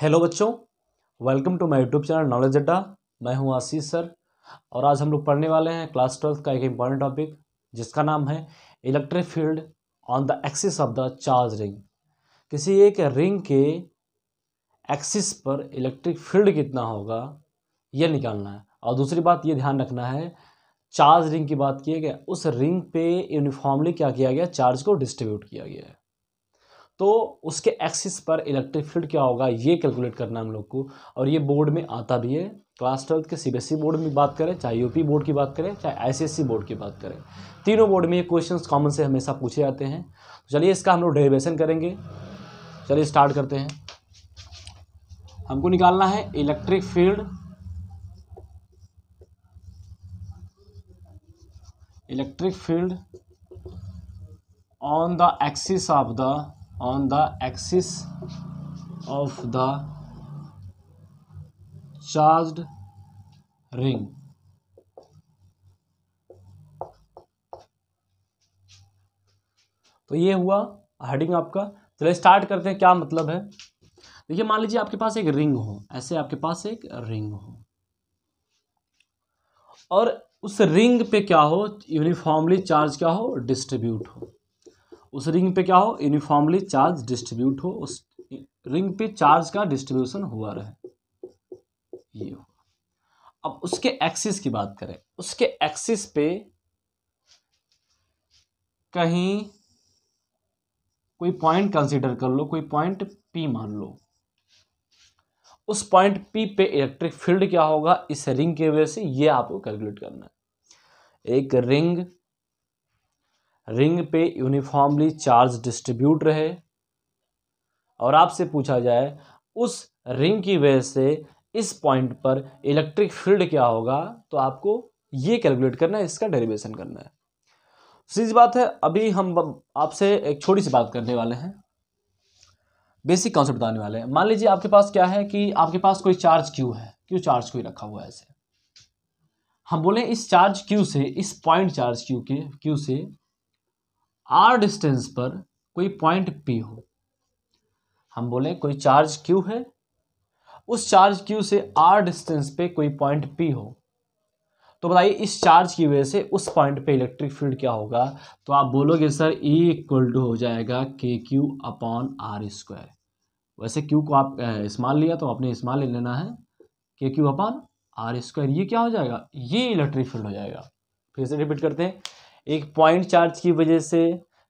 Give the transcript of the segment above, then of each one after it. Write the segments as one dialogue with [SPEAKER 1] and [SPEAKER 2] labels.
[SPEAKER 1] hello बच्चों welcome to my YouTube channel knowledge Adda मैं हूं आशीष सर और आज हम लोग पढ़ने वाले हैं क्लास ट्वेल्थ का एक इम्पॉर्टेंट टॉपिक जिसका नाम है electric field on the axis of the charge ring किसी एक रिंग के एक्सिस पर इलेक्ट्रिक फील्ड कितना होगा यह निकालना है और दूसरी बात ये ध्यान रखना है चार्ज रिंग की बात की गई उस रिंग पे यूनिफॉर्मली क्या किया गया चार्ज को डिस्ट्रीब्यूट किया गया है तो उसके एक्सिस पर इलेक्ट्रिक फील्ड क्या होगा ये कैलकुलेट करना हम लोग को और ये बोर्ड में आता भी है क्लास ट्वेल्थ के सीबीएसई बोर्ड e में बात करें चाहे यूपी बोर्ड की बात करें चाहे आईसीएससी बोर्ड e की बात करें तीनों बोर्ड में ये क्वेश्चंस कॉमन से हमेशा पूछे जाते हैं तो चलिए इसका हम लोग डेरिवेशन करेंगे चलिए स्टार्ट करते हैं हमको निकालना है electric field electric field on the axis of the on the axis of the charged ring तो ये हुआ हेडिंग आपका चलिए स्टार्ट करते हैं क्या मतलब है देखिए मान लीजिए आपके पास एक रिंग हो ऐसे आपके पास एक रिंग हो और उस रिंग पे क्या हो यूनिफॉर्मली चार्ज क्या हो डिस्ट्रीब्यूट हो उस रिंग पे क्या हो यूनिफॉर्मली चार्ज डिस्ट्रीब्यूट हो उस रिंग पे चार्ज का डिस्ट्रीब्यूशन हुआ रहे ये हो अब उसके एक्सिस की बात करें उसके एक्सिस पे कहीं कोई पॉइंट कंसीडर कर लो कोई पॉइंट पी मान लो उस पॉइंट पी पे इलेक्ट्रिक फील्ड क्या होगा इस रिंग के वजह से ये आपको कैलकुलेट करना है एक रिंग रिंग पे यूनिफॉर्मली चार्ज डिस्ट्रीब्यूट रहे और आपसे पूछा जाए उस रिंग की वजह से इस पॉइंट पर इलेक्ट्रिक फील्ड क्या होगा तो आपको ये कैलकुलेट करना है इसका डेरिवेशन करना है सीधी बात है अभी हम आपसे एक छोटी सी बात करने वाले हैं बेसिक कॉन्सेप्ट बताने वाले हैं मान लीजिए आपके पास क्या है कि आपके पास कोई चार्ज क्यू है क्यू चार्ज कोई रखा हुआ है ऐसे हम बोले इस चार्ज क्यू से इस पॉइंट चार्ज क्यू के क्यू से आर डिस्टेंस पर कोई पॉइंट पी हो हम बोले कोई चार्ज क्यू है उस चार्ज क्यू से आर डिस्टेंस पे कोई पॉइंट पी हो तो बताइए इस चार्ज की वजह से उस पॉइंट पे इलेक्ट्रिक फील्ड क्या होगा तो आप बोलोगे सर E इक्वल टू हो जाएगा K Q upon R square वैसे क्यू को आप इस्माल लिया तो आपने इस्माल ले लेना है के क्यू अपॉन आर स्क्वायर ये क्या हो जाएगा ये इलेक्ट्रिक फील्ड हो जाएगा फिर से रिपीट करते हैं एक पॉइंट चार्ज की वजह से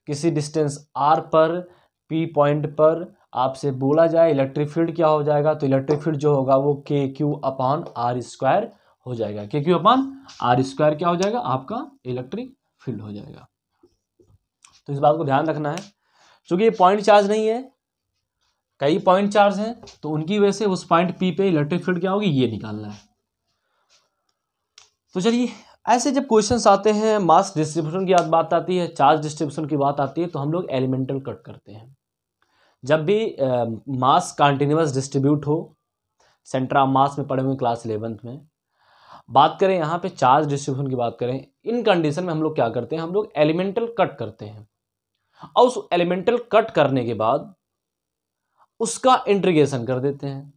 [SPEAKER 1] किसी डिस्टेंस आर पर पी पॉइंट पर आपसे बोला जाए इलेक्ट्रिक फील्ड क्या हो जाएगा तो इलेक्ट्रिक फील्ड जो होगा वो के क्यू अपॉन आर स्क्वायर हो जाएगा K Q upon R square क्या हो जाएगा आपका इलेक्ट्रिक फील्ड हो जाएगा तो इस बात को ध्यान रखना है चूंकि ये पॉइंट चार्ज नहीं है कई पॉइंट चार्ज हैं तो उनकी वजह से उस पॉइंट पी पे इलेक्ट्रिक फील्ड क्या होगी ये निकालना है तो चलिए ऐसे जब क्वेश्चन आते हैं मास डिस्ट्रीब्यूशन की बात आती है चार्ज डिस्ट्रीब्यूशन की बात आती है तो हम लोग एलिमेंटल कट करते हैं जब भी मास कंटिन्यूस डिस्ट्रीब्यूट हो सेंटर ऑफ मास में पढ़े हुए क्लास इलेवंथ में बात करें यहाँ पे चार्ज डिस्ट्रीब्यूशन की बात करें इन कंडीशन में हम लोग क्या करते हैं हम लोग एलिमेंटल कट करते हैं और उस एलिमेंटल कट करने के बाद उसका इंट्रीगेशन कर देते हैं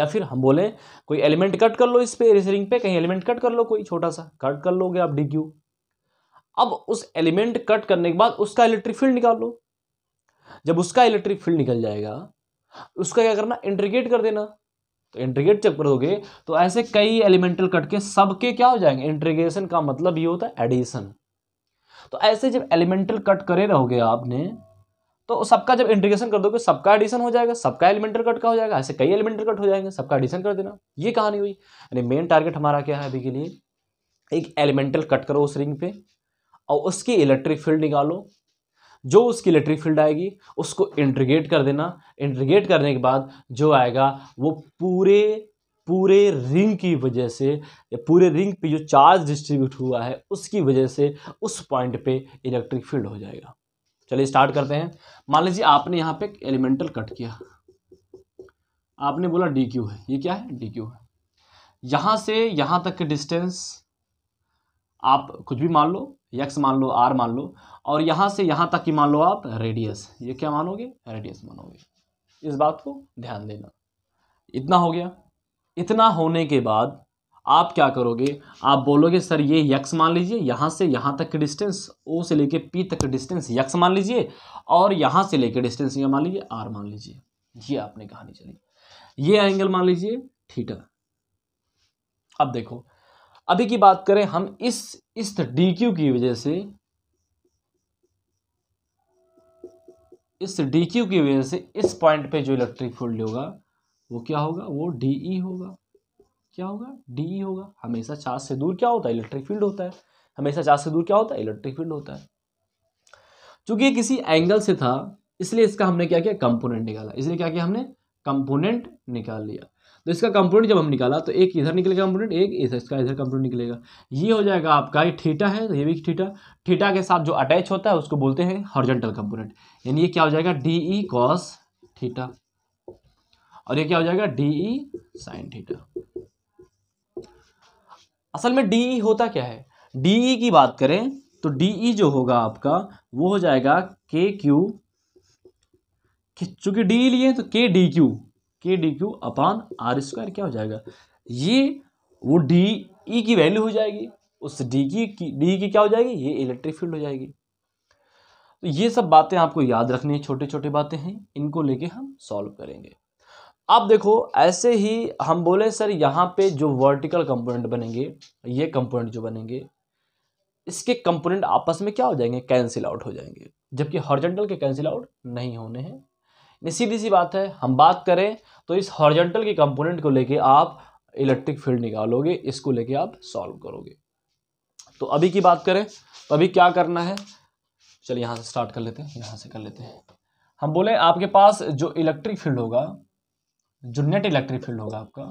[SPEAKER 1] या फिर हम बोलें कोई एलिमेंट कट कर लो इस पे रिंग पे कहीं एलिमेंट कट कर लो कोई छोटा सा कट कर लोगे आप डी क्यू अब उस एलिमेंट कट करने के बाद उसका इलेक्ट्रिक फील्ड निकाल लो जब उसका इलेक्ट्रिक फील्ड निकल जाएगा उसका क्या करना इंट्रीगेट कर देना तो इंट्रीगेट जब करोगे तो ऐसे कई एलिमेंटल कट के सबके क्या हो जाएंगे इंट्रीगेशन का मतलब ये होता है एडिशन तो ऐसे जब एलिमेंटल कट करे रहोगे आपने तो सबका जब इंटीग्रेशन कर दोगे सबका एडिशन हो जाएगा सबका एलिमेंटर कट का हो जाएगा ऐसे कई एलिमेंटर कट हो जाएंगे सबका एडिशन कर देना ये कहानी हुई यानी मेन टारगेट हमारा क्या है अभी के लिए एक एलिमेंटल कट करो उस रिंग पे और उसकी इलेक्ट्रिक फील्ड निकालो जो उसकी इलेक्ट्रिक फील्ड आएगी उसको इंट्रीगेट कर देना इंट्रीगेट करने के बाद जो आएगा वो पूरे पूरे रिंग की वजह से या पूरे रिंग पे जो चार्ज डिस्ट्रीब्यूट हुआ है उसकी वजह से उस पॉइंट पे इलेक्ट्रिक फील्ड हो जाएगा चलिए स्टार्ट करते हैं मान लीजिए आपने यहाँ पे एलिमेंटल कट किया आपने बोला डी क्यू है ये क्या है डी क्यू है यहाँ से यहाँ तक के डिस्टेंस आप कुछ भी मान लो यक्स मान लो आर मान लो और यहाँ से यहाँ तक की मान लो आप रेडियस ये क्या मानोगे रेडियस मानोगे इस बात को ध्यान देना इतना हो गया इतना होने के बाद आप क्या करोगे आप बोलोगे सर ये यक्स मान लीजिए यहाँ से यहाँ तक डिस्टेंस ओ से लेके पी तक डिस्टेंस यक्स मान लीजिए और यहाँ से लेके डिस्टेंस ये मान लीजिए आर मान लीजिए ये आपने कहानी चली ये एंगल मान लीजिए थीटा अब देखो अभी की बात करें हम इस इस डी क्यू की वजह से इस डी क्यू की वजह से इस पॉइंट पे जो इलेक्ट्रिक फील्ड होगा वो क्या होगा वो डी ई होगा क्या होगा डी ई होगा हमेशा चार्ज से दूर क्या होता है इलेक्ट्रिक फील्ड होता है हमेशा चार्ज से दूर क्या होता है इलेक्ट्रिक फील्ड होता है चूंकि ये किसी एंगल से था इसलिए इसका हमने क्या किया कंपोनेंट निकाला इसलिए क्या किया हमने कंपोनेंट निकाल लिया तो इसका कंपोनेंट जब हम निकाला तो एक इधर निकलेगा कंपोनेंट एक इधर इसका इधर कंपोनेंट निकलेगा ये हो जाएगा आपका ये थीटा है तो ये भी थीटा थीटा के साथ जो अटैच होता है उसको बोलते हैं हॉर्जेंटल कंपोनेंट यानी ये क्या हो जाएगा डी ई कॉस थीटा और ये क्या हो जाएगा डी ई साइन थीटा असल में डी e होता क्या है डी e की बात करें तो डी e जो होगा आपका वो हो जाएगा के क्यू चूंकि डी लिए तो K D Q K D Q upon R square क्या हो जाएगा ये वो डी ई की वैल्यू हो जाएगी उस डी की डी की क्या हो जाएगी ये इलेक्ट्रिक फील्ड हो जाएगी तो ये सब बातें आपको याद रखनी है छोटे छोटे बातें हैं इनको लेके हम सॉल्व करेंगे आप देखो ऐसे ही हम बोले सर यहाँ पे जो वर्टिकल कंपोनेंट बनेंगे ये कंपोनेंट जो बनेंगे इसके कंपोनेंट आपस में क्या हो जाएंगे कैंसिल आउट हो जाएंगे जबकि हॉर्जेंटल के कैंसिल आउट नहीं होने हैं सीधी सी बात है हम बात करें तो इस हॉर्जेंटल के कंपोनेंट को लेके आप इलेक्ट्रिक फील्ड निकालोगे इसको लेके आप सॉल्व करोगे तो अभी की बात करें तो अभी क्या करना है चलिए यहाँ से स्टार्ट कर लेते हैं यहाँ से कर लेते हैं हम बोले आपके पास जो इलेक्ट्रिक फील्ड होगा जो नेट इलेक्ट्रिक फील्ड होगा आपका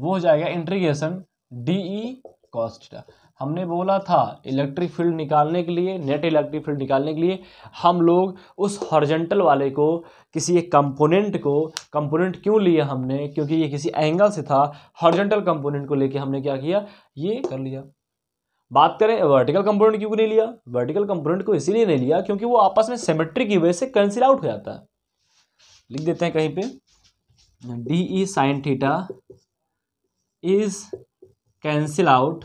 [SPEAKER 1] वो हो जाएगा इंट्रीगेशन डी ई कॉस्टा हमने बोला था इलेक्ट्रिक फील्ड निकालने के लिए नेट इलेक्ट्रिक फील्ड निकालने के लिए हम लोग उस हॉर्जेंटल वाले को किसी एक कंपोनेंट को कंपोनेंट क्यों लिया हमने क्योंकि ये किसी एंगल से था हॉर्जेंटल कंपोनेंट को लेके हमने क्या किया ये कर लिया बात करें वर्टिकल कंपोनेंट क्यों नहीं लिया वर्टिकल कंपोनेंट को इसीलिए नहीं लिया क्योंकि वो आपस में सेमेट्रिक की वजह से कैंसिल आउट हो जाता है लिख देते हैं कहीं पर D E sine theta is cancel out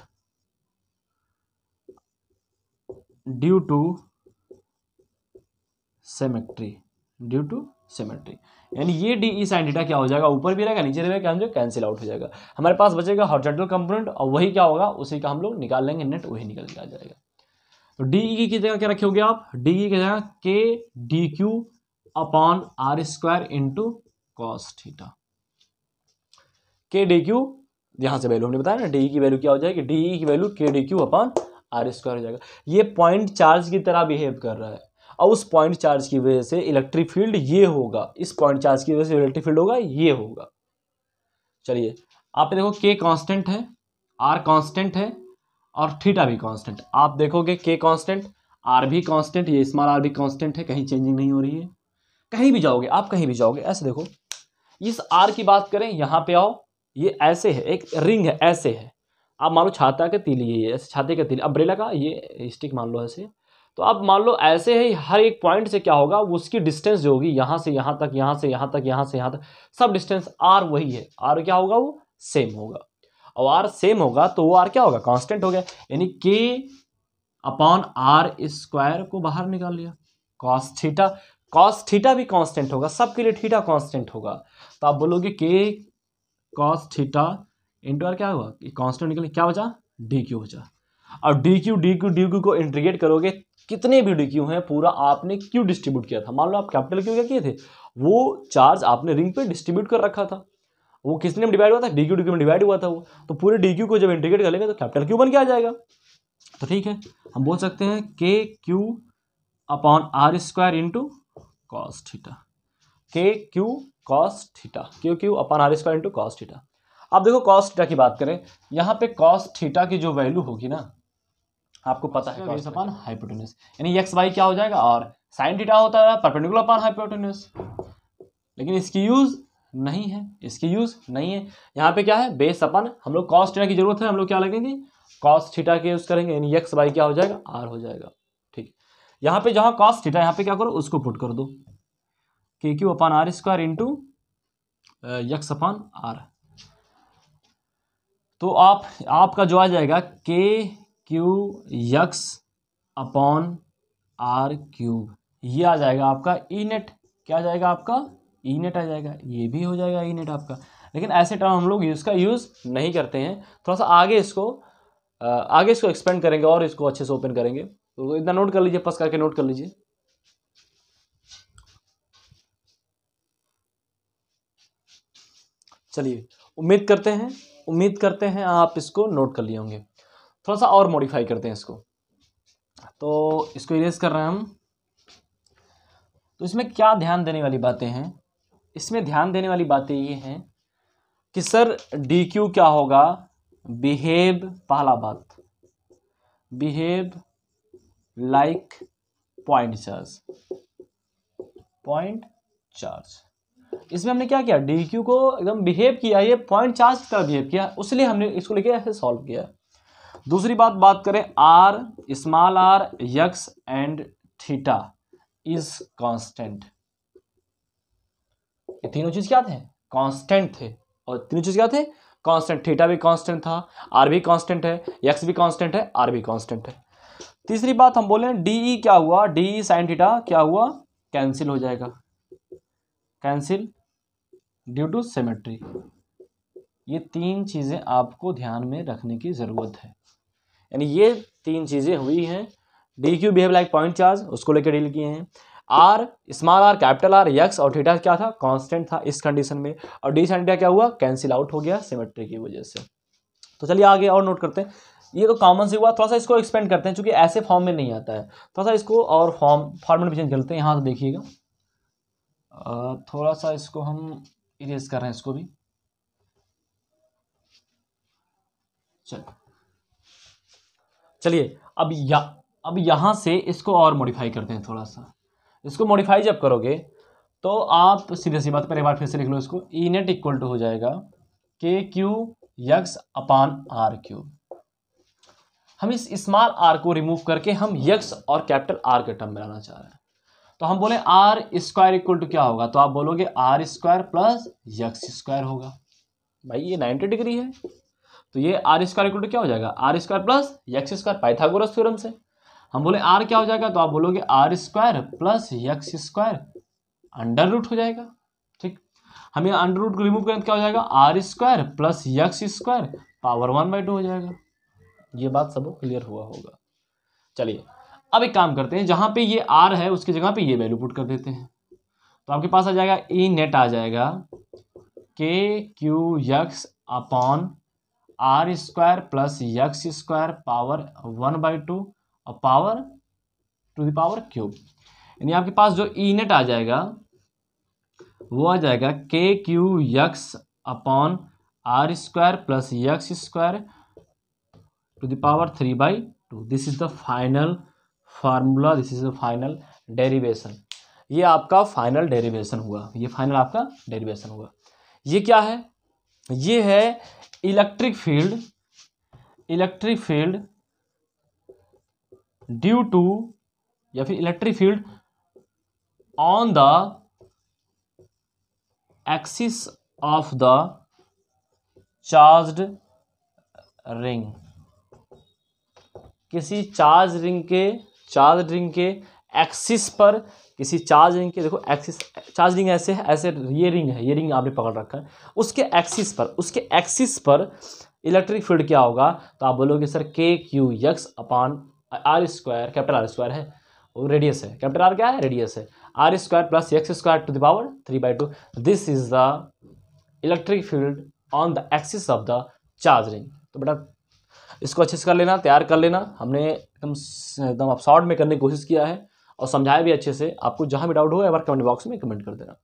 [SPEAKER 1] due to symmetry due to symmetry यानी ये डी ई साइन थीटा क्या हो जाएगा ऊपर भी रहेगा नीचे रहेगा क्या हम जो कैंसिल आउट हो जाएगा हमारे पास बचेगा हॉर्जेंटल कंपोनेंट और वही क्या होगा उसी का हम लोग निकाल लेंगे नेट वही निकल के आ जाएगा तो डी ई e की जगह क्या रखोगे आप डी ई e की जगह K D Q upon R square into cos theta K D Q यहां से वैल्यू हमने बताया ना डी e की वैल्यू क्या हो जाएगी डी e की value K D Q upon R square हो जाएगा ये पॉइंट चार्ज की तरह बिहेव कर रहा है और उस पॉइंट चार्ज की वजह से इलेक्ट्रिक फील्ड ये होगा इस पॉइंट चार्ज की वजह से इलेक्ट्रिक फील्ड होगा ये होगा चलिए आप देखो के कॉन्स्टेंट है आर कॉन्स्टेंट है और थीटा भी कॉन्स्टेंट आप देखोगे के कॉन्स्टेंट आर भी कॉन्स्टेंट ये स्मॉल आर भी कॉन्स्टेंट है कहीं चेंजिंग नहीं हो रही है कहीं भी जाओगे आप कहीं भी जाओगे ऐसे देखो इस आर की बात करें यहाँ पे आओ ये ऐसे है एक रिंग है ऐसे है आप मान लो छाता के तिल ये ऐसे छाते के तिल अब्रेला का ये स्टिक मान लो ऐसे तो आप मान लो ऐसे है हर एक पॉइंट से क्या होगा उसकी डिस्टेंस जो होगी यहाँ से यहाँ तक यहाँ से यहाँ तक यहाँ से यहाँ तक सब डिस्टेंस आर वही है आर क्या होगा वो सेम होगा और आर सेम होगा तो वो आर क्या होगा कॉन्स्टेंट हो गया यानी के अपॉन आर स्क्वायर को बाहर निकाल लिया कॉस्टा कॉस्टा भी कॉन्स्टेंट होगा सबके लिए थीटा कॉन्स्टेंट होगा तो आप बोलोगे के कॉस थीटा इंटू आर क्या हुआ कॉन्स्टेंट निकले क्या बचा डी क्यू बचा और D Q D Q D Q को इंटीग्रेट करोगे कितने भी डी क्यू हैं पूरा आपने क्यू डिस्ट्रीब्यूट किया था मान लो आप कैपिटल क्यू क्या किए थे वो चार्ज आपने रिंग पे डिस्ट्रीब्यूट कर रखा था वो किसने में डिवाइड हुआ था डी क्यू डी क्यू में डिवाइड हुआ था वो तो पूरे डी क्यू को जब इंटीग्रेट कर तो कैपिटल क्यू बन के आ जाएगा तो ठीक है हम बोल सकते हैं K Q upon R square into cos theta K Q cos theta Q Q upon R square into cos theta अब देखो कॉस थीटा की बात करें यहाँ पे कॉस थीटा की जो वैल्यू होगी ना आपको पता है कॉस अपन हाइपोटेनस यानी एक्स वाई क्या हो जाएगा और साइन थीटा होता है परपेंडिकुलर अपन हाइपोटेनस लेकिन इसकी यूज़ नहीं है इसकी यूज़ नहीं है यहाँ पे क्या है बेस अपन हम लोग कॉस थीटा की जरूरत है हम लोग क्या लगेंगे कॉस थीटा के यूज़ करेंगे यानी एक्स वाई क्या हो जाएगा आर हो जाएगा ठीक यहाँ पे जहाँ कॉस थीटा यहाँ पे क्या करो उसको पुट कर दो K Q upon R square into X upon R तो आप आपका जो आ जाएगा K Q X upon R cube ये आ जाएगा आपका ई e नेट क्या आ जाएगा आपका ई e नेट आ जाएगा ये भी हो जाएगा ई e नेट आपका लेकिन ऐसे टर्म हम लोग इसका यूज़ नहीं करते हैं थोड़ा सा आगे इसको uh, आगे इसको एक्सपेंड करेंगे और इसको अच्छे से ओपन करेंगे तो इतना नोट कर लीजिए पस करके नोट कर लीजिए चलिए उम्मीद करते हैं उम्मीद करते हैं आप इसको नोट कर लिए होंगे थोड़ा सा और मॉडिफाई करते हैं इसको तो इसको इरेज कर रहे हैं हम तो इसमें क्या ध्यान देने वाली बातें हैं इसमें ध्यान देने वाली बातें ये हैं कि सर डी क्यू क्या होगा बिहेव पहला बात behave like point charge point charge इसमें हमने क्या किया डी क्यू को एकदम बिहेव किया ये पॉइंट चार्ज का बिहेव किया उसलिए हमने इसको लेके ऐसे सॉल्व किया दूसरी बात बात करें R small R X and theta is constant ये तीनों चीज क्या थे कांस्टेंट थे और तीनों चीज क्या थे कांस्टेंट थीटा भी कांस्टेंट था आर भी कांस्टेंट है यक्स भी कांस्टेंट है आर भी कांस्टेंट है तीसरी बात हम बोले डी ई e क्या हुआ डी ई साइन थीटा क्या हुआ कैंसिल हो जाएगा कैंसिल ड्यू टू सेमेट्री ये तीन चीज़ें आपको ध्यान में रखने की ज़रूरत है यानी ये तीन चीज़ें हुई हैं D Q behave like point charge उसको लेकर डील किए हैं R small R capital R X और थीटा क्या था कांस्टेंट था इस कंडीशन में और डी सेंटा क्या हुआ कैंसिल आउट हो गया सिमेट्री की वजह से तो चलिए आगे और नोट करते हैं ये तो कॉमन से हुआ थोड़ा सा इसको एक्सपेंड करते हैं क्योंकि ऐसे फॉर्म में नहीं आता है थोड़ा सा इसको और फॉर्म फॉर्मेट में चेंज करते हैं यहाँ से देखिएगा थोड़ा सा इसको हम इरेज कर रहे हैं इसको भी चल चलिए अब या अब यहाँ से इसको और मॉडिफाई करते हैं थोड़ा सा इसको मॉडिफाई जब करोगे तो आप सीधे सी बात पर एक बार फिर से लिख लो इसको ई नेट इक्वल टू हो जाएगा K Q X upon R Q हम इस स्मॉल आर को रिमूव करके हम यक्स और कैपिटल आर के टर्म में लाना चाह रहे हैं तो हम बोले आर स्क्वायर इक्वल टू क्या होगा तो आप बोलोगे R square plus X square होगा भाई ये नाइनटी डिग्री है तो ये आर स्क्वायर इक्वल टू क्या हो जाएगा R square plus X square Pythagoras theorem से हम बोले आर क्या हो जाएगा तो आप बोलोगे R square plus X square under root हो जाएगा ठीक हम यहाँ अंडर रूट को रिमूव करें तो क्या हो जाएगा R square plus X square power one by two हो जाएगा ये बात सबको क्लियर हुआ होगा चलिए अब एक काम करते हैं जहाँ पे ये आर है उसकी जगह पे ये वैल्यू पुट कर देते हैं तो आपके पास आ जाएगा ई e नेट आ जाएगा K Q X upon R square plus X square power one by two और पावर टू दावर क्यूब यानी आपके पास जो ई e नेट आ जाएगा वो आ जाएगा K Q X upon R square plus X square to the power three by two this is the final formula this is the final derivation ये आपका फाइनल डेरिवेशन हुआ ये फाइनल आपका डेरिवेशन हुआ ये क्या है ये है electric field electric field due to या फिर electric field on the axis of the charged ring किसी चार्ज रिंग के चार्ज रिंग के एक्सिस पर किसी चार्ज रिंग के देखो एक्सिस चार्ज रिंग ऐसे है ऐसे ये रिंग है ये रिंग आपने पकड़ रखा है उसके एक्सिस पर उसके एक्सिस पर इलेक्ट्रिक फील्ड क्या होगा तो आप बोलोगे sir K Q X upon R square capital R square है वो रेडियस है कैपिटल आर क्या है रेडियस है R square plus X square to the power three by two this is the electric field on the axis of the charge ring तो बेटा इसको अच्छे से कर लेना तैयार कर लेना हमने एकदम एकदम आप शॉर्ट में करने की कोशिश किया है और समझाया भी अच्छे से आपको जहाँ भी डाउट हो एक बार कमेंट बॉक्स में कमेंट कर देना